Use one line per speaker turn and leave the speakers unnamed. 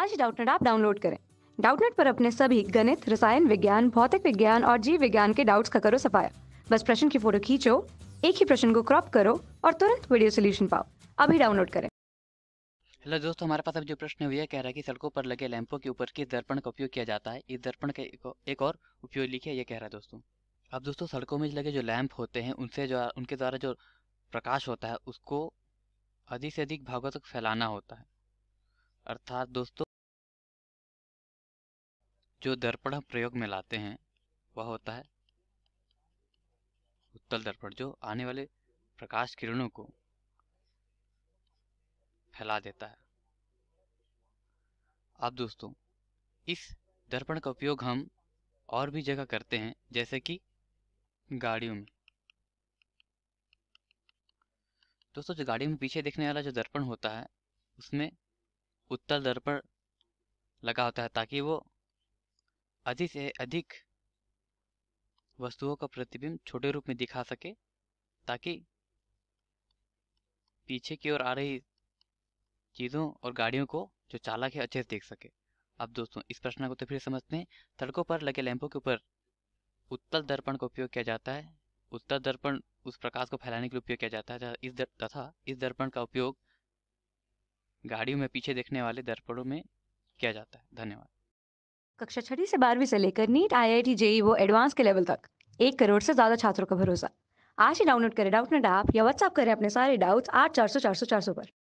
आज डाउटनेट आप डाउनलोड करें डाउटनेट पर अपने सभी गणित रसायन विज्ञान भौतिक विज्ञान और जीव विज्ञान के डाउट्स का करो सफाया बस प्रश्न की फोटो खींचो एक ही प्रश्न को क्रॉप करो और तुरंत वीडियो सोल्यूशन पाओ अभी डाउनलोड करें
हेलो दोस्तों हमारे पास अब जो प्रश्न हुआ कह रहा है कि सड़कों पर लगे लैंपों के ऊपर किस दर्पण का उपयोग किया जाता है इस दर्पण का एक और उपयोग लिखिए ये कह रहा है दोस्तों अब दोस्तों सड़कों में लगे जो लैंप होते हैं उनसे जो उनके द्वारा जो प्रकाश होता है उसको अधिक से अधिक भागों तक फैलाना होता है अर्थात दोस्तों जो दर्पण हम प्रयोग में लाते हैं वह होता है उत्तल दर्पण जो आने वाले प्रकाश किरणों को फैला देता है अब दोस्तों इस दर्पण का उपयोग हम और भी जगह करते हैं जैसे कि गाड़ियों में दोस्तों जो गाड़ी में पीछे देखने वाला जो दर्पण होता है उसमें उत्तल दर्पण लगा होता है ताकि वो अधिक से अधिक वस्तुओं का प्रतिबिंब छोटे रूप में दिखा सके ताकि पीछे की ओर आ रही चीज़ों और गाड़ियों को जो चालक है अच्छे से देख सके अब दोस्तों इस प्रश्न को तो फिर समझते हैं सड़कों पर लगे लैंपों के ऊपर उत्तल दर्पण का उपयोग किया जाता है उत्तल दर्पण उस प्रकाश को फैलाने के लिए उपयोग किया जाता है इस तथा इस दर्पण का उपयोग गाड़ियों में पीछे देखने वाले दर्पणों में किया जाता है धन्यवाद
कक्षा छठी से बारहवीं से लेकर NEET I I T JEE वो एडवांस के लेवल तक एक करोड़ से ज्यादा छात्रों का भरोसा आज ही डाउनलोड करें ने ऐप या व्हाट्सअप करें अपने सारे डाउट्स आठ चार सौ चार सौ चार सौ पर